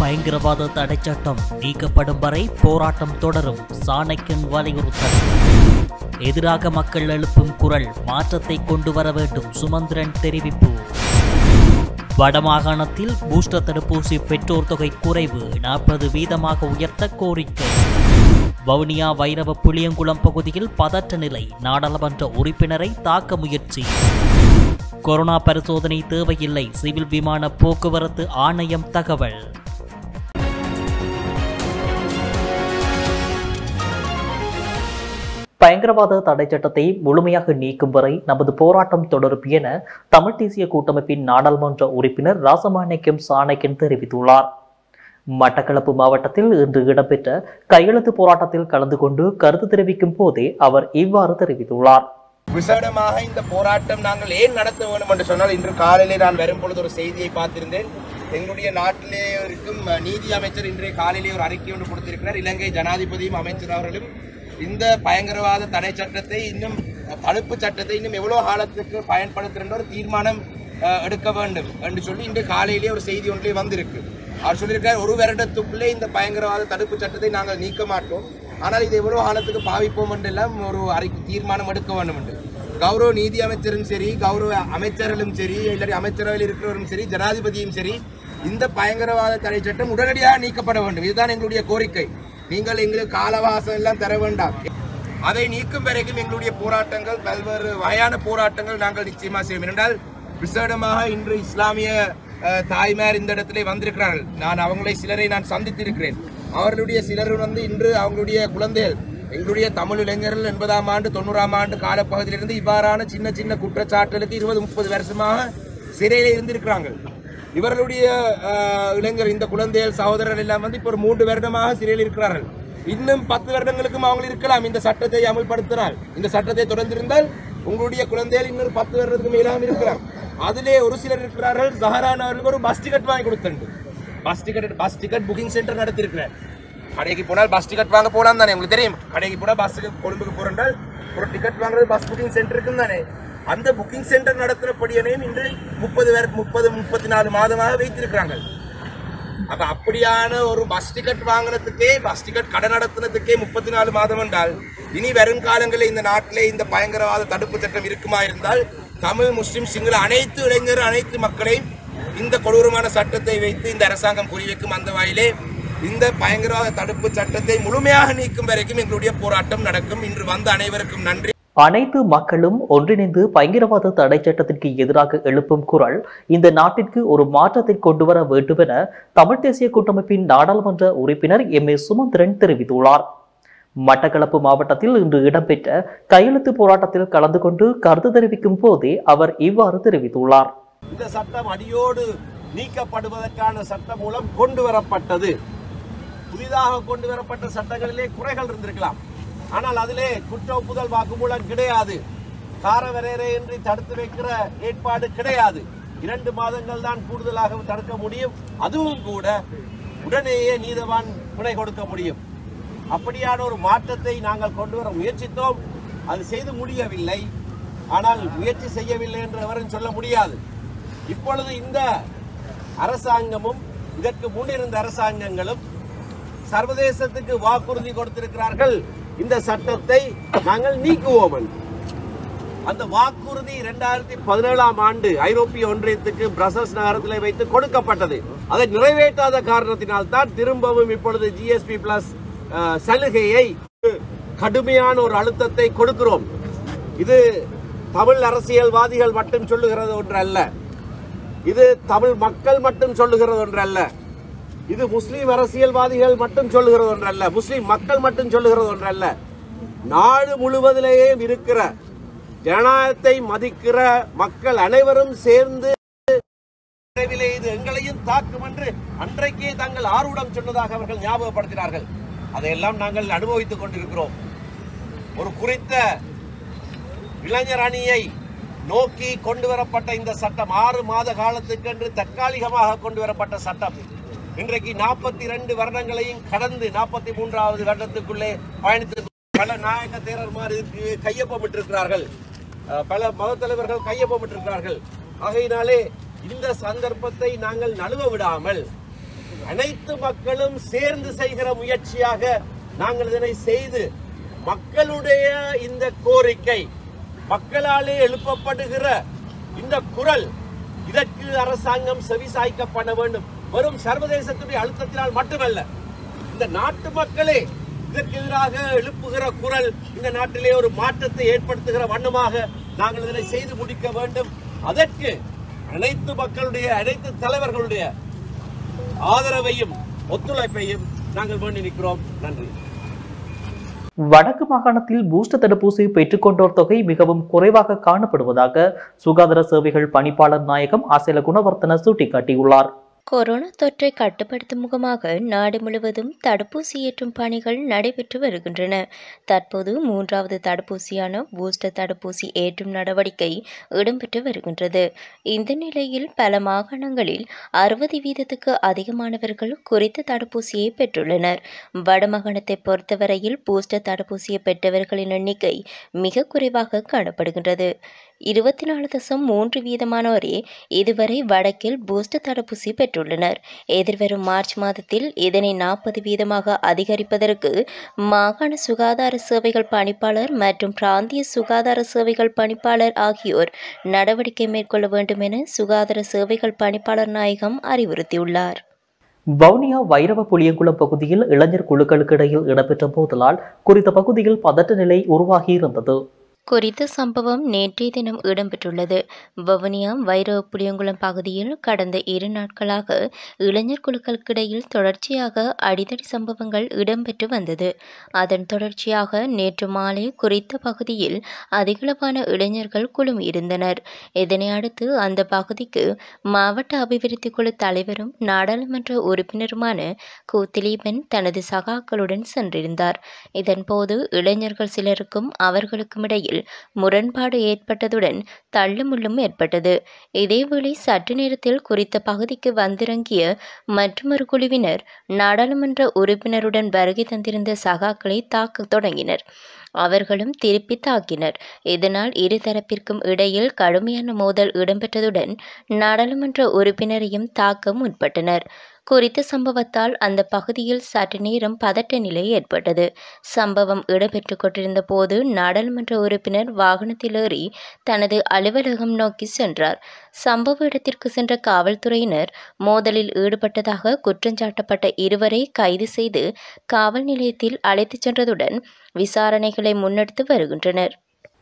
பயங்கரவாத தடை சட்டம் நீக்கப்படும் வரை போராட்டம் தொடரும் சாணக்கின் வலியுறுத்தல் எதிராக மக்கள் எழுப்பும் குரல் மாற்றத்தை கொண்டு வர வேண்டும் சுமந்திரன் தெரிவிப்பு வடமாகாணத்தில் பூஸ்டர் தடுப்பூசி பெற்றோர் தொகை குறைவு நாற்பது வீதமாக உயர்த்த கோரிக்கை வவுனியா வைரவ புளியங்குளம் பகுதியில் பதற்ற நிலை நாடாளுமன்ற உறுப்பினரை தாக்க முயற்சி கொரோனா பரிசோதனை தேவையில்லை சிவில் விமான போக்குவரத்து ஆணையம் தகவல் பயங்கரவாத தடை சட்டத்தை முழுமையாக நீக்கும் வரை நமது போராட்டம் தொடரும் என தமிழ் தேசிய கூட்டமைப்பின் நாடாளுமன்ற உறுப்பினர் ராசமாணிக்கம் சாணக்கன் தெரிவித்துள்ளார் மட்டக்களப்பு மாவட்டத்தில் இன்று இடம்பெற்ற கையெழுத்து போராட்டத்தில் கலந்து கொண்டு கருத்து தெரிவிக்கும் போதே அவர் இவ்வாறு தெரிவித்துள்ளார் விசேடமாக இந்த போராட்டம் நாங்கள் ஏன் நடத்த வேண்டும் என்று சொன்னால் இன்று காலையிலே நான் வரும் பொழுது ஒரு செய்தியை பார்த்திருந்தேன் எங்களுடைய நாட்டிலே இருக்கும் நீதி அமைச்சர் இன்றைய காலையிலே ஒரு அறிக்கை ஒன்று கொடுத்திருக்கிறார் இலங்கை ஜனாதிபதியும் அமைச்சர் அவர்களும் இந்த பயங்கரவாத தடை சட்டத்தை இன்னும் தடுப்பு சட்டத்தை இன்னும் எவ்வளோ காலத்துக்கு பயன்படுத்துகின்ற ஒரு தீர்மானம் எடுக்க வேண்டும் என்று சொல்லி இன்று காலையிலேயே ஒரு செய்தி ஒன்றே வந்திருக்கு அவர் சொல்லியிருக்கார் ஒரு வருடத்துக்குள்ளே இந்த பயங்கரவாத தடுப்பு சட்டத்தை நாங்கள் நீக்க மாட்டோம் ஆனால் இது எவ்வளோ காலத்துக்கு பாவிப்போம் என்றெல்லாம் ஒரு அறிக்கை தீர்மானம் எடுக்க வேண்டும் என்று கௌரவ நீதி அமைச்சரும் சரி கௌரவ அமைச்சர்களும் சரி இல்லாட்டி அமைச்சரவையில் இருக்கிறவரும் சரி ஜனாதிபதியும் சரி இந்த பயங்கரவாத தடை சட்டம் உடனடியாக நீக்கப்பட வேண்டும் இதுதான் எங்களுடைய கோரிக்கை நீங்கள் எங்களுக்கு காலவாசம் எல்லாம் தர வேண்டாம் அதை நீக்கும் வரைக்கும் எங்களுடைய போராட்டங்கள் பல்வேறு வகையான போராட்டங்கள் நாங்கள் நிச்சயமா செய்வோம் என்றால் விசேடமாக இன்று இஸ்லாமிய தாய்மார் இந்த இடத்துல வந்திருக்கிறார்கள் நான் அவங்களை சிலரை நான் சந்தித்திருக்கிறேன் அவர்களுடைய சிலர் வந்து இன்று அவங்களுடைய குழந்தைகள் எங்களுடைய தமிழ் இளைஞர்கள் எண்பதாம் ஆண்டு தொண்ணூறாம் ஆண்டு காலப்பகுதியிலிருந்து இவ்வாறான சின்ன சின்ன குற்றச்சாட்டுகளுக்கு இருபது முப்பது வருஷமாக சிறையில் இருந்திருக்கிறார்கள் இவர்களுடைய இளைஞர் இந்த குழந்தைகள் சகோதரர் எல்லாம் வந்து இப்போ ஒரு மூன்று வருடமாக சிறையில் இருக்கிறார்கள் இன்னும் பத்து வருடங்களுக்கும் அவங்க இருக்கலாம் இந்த சட்டத்தை அமல்படுத்தினால் இந்த சட்டத்தை தொடர்ந்திருந்தால் உங்களுடைய குழந்தைகள் இன்னொரு பத்து வருடத்துக்கு மேலாம் இருக்கலாம் அதிலே ஒரு சிலர் இருக்கிறார்கள் ஜஹரான் அவர்களுக்கு ஒரு பஸ் டிக்கெட் வாங்கி கொடுத்தது bus ticket bus ticket booking centre நடத்திருக்கிறார் கடைக்கு போனால் பஸ் டிக்கெட் வாங்க போகலாம் தானே உங்களுக்கு தெரியும் கடைக்கு போனால் பஸ்ஸுக்கு கொழும்புக்கு போறால் ஒரு டிக்கெட் வாங்குறது பஸ் புக்கிங் சென்டருக்கு தானே அந்த புக்கிங் சென்டர் நடத்தினபடியனையும் இன்று முப்பது பேர் முப்பது முப்பத்தி நாலு மாதமாக வைத்திருக்கிறாங்க அப்ப அப்படியான ஒரு பஸ் டிக்கெட் வாங்கினதுக்கே பஸ் டிக்கெட் கடை நடத்தினதுக்கே முப்பத்தி நாலு மாதம் என்றால் இனி வருங்காலங்களில் இந்த நாட்டிலே இந்த பயங்கரவாத தடுப்பு சட்டம் இருக்குமா இருந்தால் தமிழ் முஸ்லிம் சிங்கள அனைத்து இளைஞர்கள் அனைத்து மக்களையும் இந்த கொடூரமான சட்டத்தை வைத்து இந்த அரசாங்கம் குறிவைக்கும் அந்த வாயிலே இந்த பயங்கரவாத தடுப்பு சட்டத்தை முழுமையாக நீக்கும் வரைக்கும் எங்களுடைய போராட்டம் நடக்கும் இன்று வந்த அனைவருக்கும் நன்றி அனைத்து மக்களும் ஒன்றிணைந்து பயங்கரவாத தடை சட்டத்திற்கு எதிராக எழுப்பும் குரல் இந்த நாட்டிற்கு ஒரு மாற்றத்தை கொண்டு வர வேண்டும் என தமிழ் தேசிய கூட்டமைப்பின் நாடாளுமன்ற உறுப்பினர் எம் ஏ சுமந்திரன் தெரிவித்துள்ளார் மட்டக்களப்பு மாவட்டத்தில் இன்று இடம்பெற்ற கையெழுத்து போராட்டத்தில் கலந்து கொண்டு கருத்து தெரிவிக்கும் போதே அவர் இவ்வாறு தெரிவித்துள்ளார் இந்த சட்டம் அடியோடு நீக்கப்படுவதற்கான சட்டம் மூலம் கொண்டு வரப்பட்டது புதிதாக கொண்டு வரப்பட்ட சட்டங்களிலே குறைகள் இருந்திருக்கலாம் ஆனால் அதிலே குற்ற ஒப்புதல் வாக்குமூலம் கிடையாது காரவரையறையின்றி தடுத்து வைக்கிற ஏற்பாடு கிடையாது இரண்டு மாதங்கள் தான் கூடுதலாக தடுக்க முடியும் அதுவும் கூட உடனேயே நீதவான் விடை கொடுக்க முடியும் அப்படியான ஒரு மாற்றத்தை நாங்கள் கொண்டு வர முயற்சித்தோம் அது செய்து முடியவில்லை ஆனால் முயற்சி செய்யவில்லை என்று சொல்ல முடியாது இப்பொழுது இந்த அரசாங்கமும் இதற்கு முன்னிருந்த அரசாங்கங்களும் சர்வதேசத்துக்கு வாக்குறுதி கொடுத்திருக்கிறார்கள் இந்த சட்டத்தை நாங்கள் நீக்குவோம் அந்த வாக்குறுதி இரண்டாயிரத்தி பதினேழாம் ஆண்டு ஐரோப்பிய ஒன்றியத்துக்கு பிரசல்ஸ் நகரத்தில் வைத்து கொடுக்கப்பட்டது அதை நிறைவேற்றாத காரணத்தினால் தான் திரும்பவும் இப்பொழுது ஜிஎஸ்பி பிளஸ் சலுகையை கடுமையான ஒரு அழுத்தத்தை கொடுக்கிறோம் இது தமிழ் அரசியல்வாதிகள் மட்டும் சொல்லுகிறது ஒன்று அல்ல இது தமிழ் மக்கள் மட்டும் சொல்லுகிறது ஒன்று அல்ல இது முஸ்லீம் அரசியல்வாதிகள் மட்டும் சொல்லுகிறது ஒன்றல்ல முஸ்லீம் மக்கள் மட்டும் சொல்லுகிறது ஒன்றல்ல நாடு முழுவதிலேயே இருக்கிற ஜனநாயகத்தை மதிக்கிற மக்கள் அனைவரும் சேர்ந்து இது எங்களையும் தாக்கும் என்று அன்றைக்கே தங்கள் ஆர்வடம் சொன்னதாக அவர்கள் ஞாபகப்படுத்தினார்கள் அதையெல்லாம் நாங்கள் அனுபவித்துக் கொண்டிருக்கிறோம் ஒரு குறித்த இளைஞர் அணியை நோக்கி கொண்டு வரப்பட்ட இந்த சட்டம் ஆறு மாத காலத்துக்கு என்று தற்காலிகமாக கொண்டு வரப்பட்ட சட்டம் இன்றைக்கு நாற்பத்தி இரண்டு வருடங்களையும் கடந்து நாற்பத்தி மூன்றாவது வருடத்துக்குள்ளே பயணித்து பல நாயக தேரர் மாதிரி இருக்கிறார்கள் பல மதத்தலைவர்கள் இருக்கிறார்கள் ஆகையினாலே இந்த சந்தர்ப்பத்தை நாங்கள் நழுவ விடாமல் அனைத்து மக்களும் சேர்ந்து செய்கிற முயற்சியாக நாங்கள் இதனை செய்து மக்களுடைய இந்த கோரிக்கை மக்களாலே எழுப்பப்படுகிற இந்த குரல் இதற்கு அரசாங்கம் செவிசாய்க்கப்பட வேண்டும் வரும் சர்வதேசத்துடைய அழுத்தத்தினால் மட்டுமல்ல இந்த நாட்டு மக்களே இதற்கு எதிராக எழுப்புகிற குரல் இந்த நாட்டிலே ஒரு மாற்றத்தை ஏற்படுத்துகிற வண்ணமாக நாங்கள் இதனை செய்து முடிக்க வேண்டும் அதற்கு அனைத்து மக்களுடைய அனைத்து தலைவர்களுடைய ஆதரவையும் ஒத்துழைப்பையும் நாங்கள் வேண்டி நிற்கிறோம் நன்றி வடக்கு மாகாணத்தில் பூஸ்டர் தடுப்பூசி கொண்டோர் தொகை மிகவும் குறைவாக காணப்படுவதாக சுகாதார சேவைகள் பணிப்பாளர் நாயகம் அசேல குணவர்த்தன சுட்டிக்காட்டியுள்ளார் கொரோனா தொற்றை கட்டுப்படுத்தும் முகமாக நாடு முழுவதும் தடுப்பூசி ஏற்றும் பணிகள் நடைபெற்று வருகின்றன தற்போது மூன்றாவது தடுப்பூசியான பூஸ்டர் தடுப்பூசி ஏற்றும் நடவடிக்கை இடம்பெற்று வருகின்றது இந்த நிலையில் பல மாகாணங்களில் அறுபது வீதத்துக்கு அதிகமானவர்கள் குறித்த தடுப்பூசியை பெற்றுள்ளனர் வடமாகாணத்தை பொறுத்தவரையில் பூஸ்டர் தடுப்பூசியை பெற்றவர்களின் எண்ணிக்கை மிக குறைவாக காணப்படுகின்றது இருபத்தி நாலு தசம் மூன்று வீதமானோரே இதுவரை வடக்கில் பூஸ்டர் தடுப்பூசி பெற்றுள்ளனர் எதிர்வரும் மார்ச் மாதத்தில் இதனை நாற்பது வீதமாக அதிகரிப்பதற்கு மாகாண சுகாதார சேவைகள் பணிப்பாளர் மற்றும் பிராந்திய சுகாதார சேவைகள் பணிப்பாளர் ஆகியோர் நடவடிக்கை மேற்கொள்ள வேண்டும் என சுகாதார சேவைகள் பணிப்பாளர் நாயகம் அறிவுறுத்தியுள்ளார் வவுனியா வைரவ புளியங்குளம் பகுதியில் இளைஞர் குழுக்களுக்கு இடையில் இடம்பெற்ற போதலால் குறித்த பகுதியில் பதட்ட நிலை உருவாகியிருந்தது குறித்த சம்பவம் நேற்றைய தினம் இடம்பெற்றுள்ளது வவுனியா வைரவ புளியங்குளம் பகுதியில் கடந்த இரு நாட்களாக இளைஞர் குழுக்களுக்கிடையில் தொடர்ச்சியாக அடிதடி சம்பவங்கள் இடம்பெற்று வந்தது அதன் தொடர்ச்சியாக நேற்று மாலை குறித்த பகுதியில் அதிகளவான இளைஞர்கள் குழுமி இருந்தனர் இதனை அடுத்து அந்த பகுதிக்கு மாவட்ட அபிவிருத்தி குழு தலைவரும் நாடாளுமன்ற உறுப்பினருமான கு திலீபன் தனது சகாக்களுடன் சென்றிருந்தார் இதன்போது இளைஞர்கள் சிலருக்கும் அவர்களுக்கும் இடையில் முடிவில் முரண்பாடு ஏற்பட்டதுடன் தள்ளுமுள்ளும் ஏற்பட்டது இதேவேளை சற்று நேரத்தில் குறித்த பகுதிக்கு வந்திறங்கிய மற்றொரு குழுவினர் நாடாளுமன்ற உறுப்பினருடன் வருகை தந்திருந்த சகாக்களை தாக்க தொடங்கினர் அவர்களும் திருப்பி தாக்கினர் இதனால் இருதரப்பிற்கும் இடையில் கடுமையான மோதல் இடம்பெற்றதுடன் நாடாளுமன்ற உறுப்பினரையும் தாக்க முற்பட்டனர் குறித்த சம்பவத்தால் அந்த பகுதியில் சற்று நேரம் பதட்ட நிலை ஏற்பட்டது சம்பவம் இடம்பெற்றுக் கொண்டிருந்த போது நாடாளுமன்ற உறுப்பினர் வாகனத்தில் ஏறி தனது அலுவலகம் நோக்கி சென்றார் சம்பவ இடத்திற்கு சென்ற காவல்துறையினர் மோதலில் ஈடுபட்டதாக குற்றஞ்சாட்டப்பட்ட இருவரை கைது செய்து காவல் நிலையத்தில் அழைத்துச் சென்றதுடன் விசாரணைகளை முன்னெடுத்து வருகின்றனர்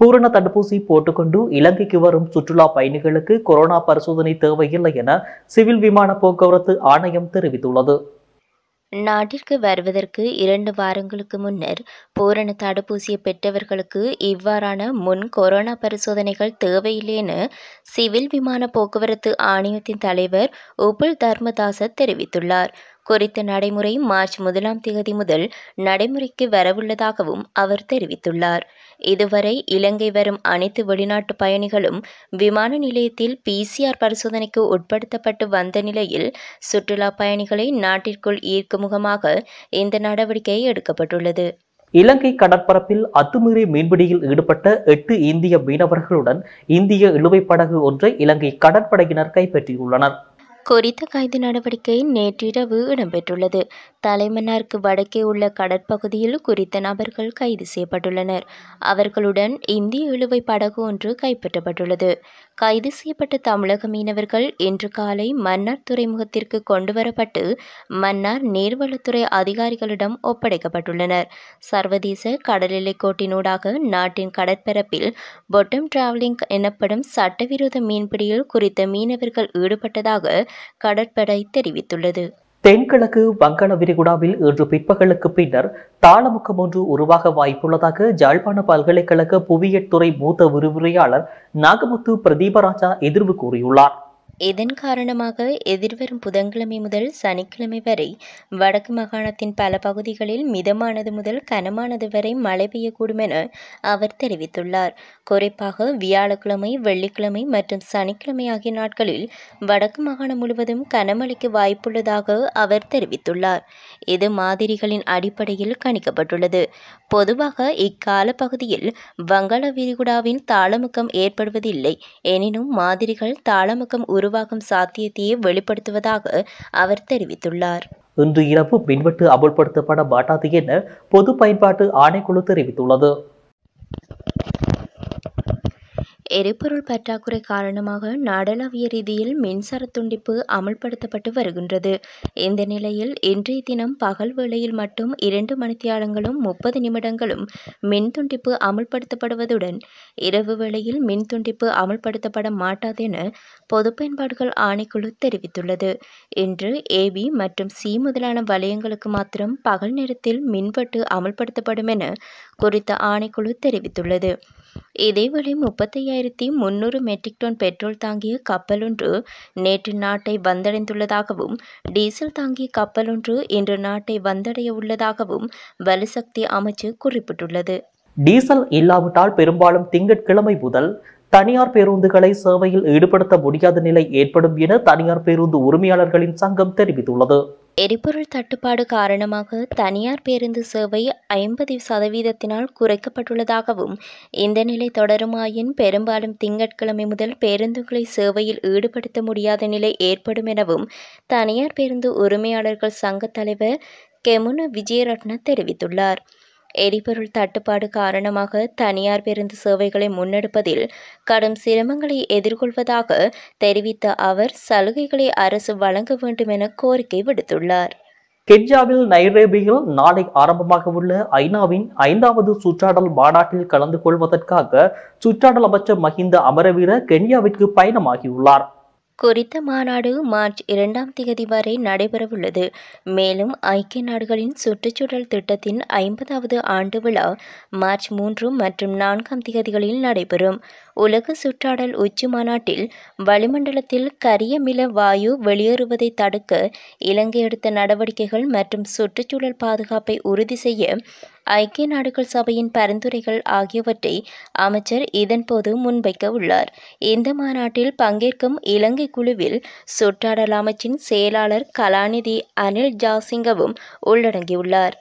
பூரண தடுப்பூசி போட்டுக்கொண்டு இலங்கைக்கு வரும் சுற்றுலா பயணிகளுக்கு கொரோனா பரிசோதனை தேவையில்லை என சிவில் விமான போக்குவரத்து ஆணையம் தெரிவித்துள்ளது நாட்டிற்கு வருவதற்கு இரண்டு வாரங்களுக்கு முன்னர் பூரண தடுப்பூசியை பெற்றவர்களுக்கு இவ்வாறான முன் கொரோனா பரிசோதனைகள் தேவையில்லைன்னு சிவில் விமான போக்குவரத்து ஆணையத்தின் தலைவர் உபுல் தர்மதாச தெரிவித்துள்ளார் குறித்த நடைமுறை மார்ச் முதலாம் தேதி முதல் நடைமுறைக்கு வரவுள்ளதாகவும் அவர் தெரிவித்துள்ளார் இதுவரை இலங்கை வரும் அனைத்து வெளிநாட்டு பயணிகளும் விமான நிலையத்தில் பிசிஆர் பரிசோதனைக்கு உட்படுத்தப்பட்டு வந்த நிலையில் சுற்றுலா பயணிகளை நாட்டிற்குள் ஈர்க்கும் முகமாக இந்த நடவடிக்கை எடுக்கப்பட்டுள்ளது இலங்கை கடற்பரப்பில் அத்துமீறி மீன்பிடியில் ஈடுபட்ட எட்டு இந்திய மீனவர்களுடன் இந்திய இழுவை படகு ஒன்றை இலங்கை கடற்படையினர் கைப்பற்றியுள்ளனர் குறித்த கைது நடவடிக்கை நேற்றிரவு இடம்பெற்றுள்ளது தலைமன்னாருக்கு வடக்கே உள்ள கடற்பகுதியில் குறித்த நபர்கள் கைது செய்யப்பட்டுள்ளனர் அவர்களுடன் இந்திய இழுவை படகு ஒன்று கைப்பற்றப்பட்டுள்ளது கைது செய்யப்பட்ட தமிழக மீனவர்கள் இன்று காலை மன்னார் துறைமுகத்திற்கு கொண்டுவரப்பட்டு மன்னார் நீர்வளத்துறை அதிகாரிகளிடம் ஒப்படைக்கப்பட்டுள்ளனர் சர்வதேச கடலிலை கோட்டினூடாக நாட்டின் கடற்பரப்பில் பொட்டம் டிராவலிங் எனப்படும் சட்டவிரோத மீன்பிடியில் குறித்த மீனவர்கள் ஈடுபட்டதாக கடற்படை தெரிவித்துள்ளது தென்கிழக்கு வங்காள விரிகுடாவில் இன்று பிற்பகலுக்கு பின்னர் தாளமுக்கம் ஒன்று உருவாக வாய்ப்புள்ளதாக ஜாழ்ப்பாண பல்கலைக்கழக புவியியல் துறை மூத்த விரிவுரையாளர் நாகமுத்து பிரதீபராஜா எதிர்வு கூறியுள்ளார் இதன் காரணமாக எதிர்வரும் புதன்கிழமை முதல் சனிக்கிழமை வரை வடக்கு மாகாணத்தின் பல பகுதிகளில் மிதமானது முதல் கனமானது வரை மழை பெய்யக்கூடும் என அவர் தெரிவித்துள்ளார் குறிப்பாக வியாழக்கிழமை வெள்ளிக்கிழமை மற்றும் சனிக்கிழமை ஆகிய நாட்களில் வடக்கு மாகாணம் முழுவதும் கனமழைக்கு வாய்ப்புள்ளதாக அவர் தெரிவித்துள்ளார் இது மாதிரிகளின் அடிப்படையில் கணிக்கப்பட்டுள்ளது பொதுவாக இக்கால பகுதியில் வங்காள விரிகுடாவின் தாளமுக்கம் ஏற்படுவதில்லை எனினும் மாதிரிகள் தாளமுக்கம் உருவ உருவாகும் சாத்தியத்தையே வெளிப்படுத்துவதாக அவர் தெரிவித்துள்ளார் இன்று இரவு மின்வெட்டு அமல்படுத்தப்பட மாட்டாது என பொது பயன்பாட்டு ஆணைக்குழு தெரிவித்துள்ளது எரிபொருள் பற்றாக்குறை காரணமாக நாடளாவிய ரீதியில் மின்சார துண்டிப்பு அமல்படுத்தப்பட்டு வருகின்றது இந்த நிலையில் இன்றைய தினம் பகல் வேளையில் மட்டும் இரண்டு மணித்தியாலங்களும் முப்பது நிமிடங்களும் மின் துண்டிப்பு அமல்படுத்தப்படுவதுடன் இரவு வேளையில் மின் துண்டிப்பு அமல்படுத்தப்பட மாட்டாதென பொது பயன்பாடுகள் ஆணைக்குழு தெரிவித்துள்ளது இன்று ஏபி மற்றும் சி முதலான வலயங்களுக்கு மாத்திரம் பகல் நேரத்தில் மின்வெட்டு அமல்படுத்தப்படும் என குறித்த ஆணைக்குழு தெரிவித்துள்ளது இதேவேளை முப்பத்தையாயிரத்தி முன்னூறு மெட்ரிக் டன் பெட்ரோல் தாங்கிய கப்பலொன்று நேற்று நாட்டை வந்தடைந்துள்ளதாகவும் டீசல் தாங்கிய கப்பலொன்று இன்று நாட்டை வந்தடைய உள்ளதாகவும் வலுசக்தி அமைச்சு குறிப்பிட்டுள்ளது டீசல் இல்லாவிட்டால் பெரும்பாலும் திங்கட்கிழமை முதல் தனியார் பேருந்துகளை சேவையில் ஈடுபடுத்த முடியாத நிலை ஏற்படும் என தனியார் பேருந்து உரிமையாளர்களின் சங்கம் தெரிவித்துள்ளது எரிபொருள் தட்டுப்பாடு காரணமாக தனியார் பேருந்து சேவை ஐம்பது சதவீதத்தினால் குறைக்கப்பட்டுள்ளதாகவும் இந்த நிலை தொடருமாயின் பெரும்பாலும் திங்கட்கிழமை முதல் பேருந்துகளை சேவையில் ஈடுபடுத்த முடியாத நிலை ஏற்படும் எனவும் தனியார் பேருந்து உரிமையாளர்கள் சங்க தலைவர் கெமுன விஜயரட்ன தெரிவித்துள்ளார் எரிபொருள் தட்டுப்பாடு காரணமாக தனியார் பேருந்து சேவைகளை முன்னெடுப்பதில் கடும் சிரமங்களை எதிர்கொள்வதாக தெரிவித்த அவர் சலுகைகளை அரசு வழங்க வேண்டும் என கோரிக்கை விடுத்துள்ளார் கென்யாவில் நைரேபியில் நாளை ஆரம்பமாக உள்ள ஐநாவின் ஐந்தாவது சுற்றாடல் மாநாட்டில் கலந்து கொள்வதற்காக சுற்றாடல் அமைச்சர் மஹிந்த அமரவீர கென்யாவிற்கு பயணமாகியுள்ளார் குறித்த மாநாடு மார்ச் இரண்டாம் தேதி வரை நடைபெறவுள்ளது மேலும் ஐக்கிய நாடுகளின் சுற்றுச்சூழல் திட்டத்தின் ஐம்பதாவது ஆண்டு விழா மார்ச் மூன்று மற்றும் நான்காம் தேதிகளில் நடைபெறும் உலக சுற்றாடல் உச்சி மாநாட்டில் வளிமண்டலத்தில் கரியமில வாயு வெளியேறுவதை தடுக்க இலங்கை எடுத்த நடவடிக்கைகள் மற்றும் சுற்றுச்சூழல் பாதுகாப்பை உறுதி செய்ய ஐக்கிய நாடுகள் சபையின் பரிந்துரைகள் ஆகியவற்றை அமைச்சர் இதன்போது முன்வைக்க உள்ளார் இந்த மாநாட்டில் பங்கேற்கும் இலங்கை குழுவில் சுற்றாடல் அமைச்சின் செயலாளர் கலாநிதி அனில் ஜாசிங்கவும் உள்ளடங்கியுள்ளார்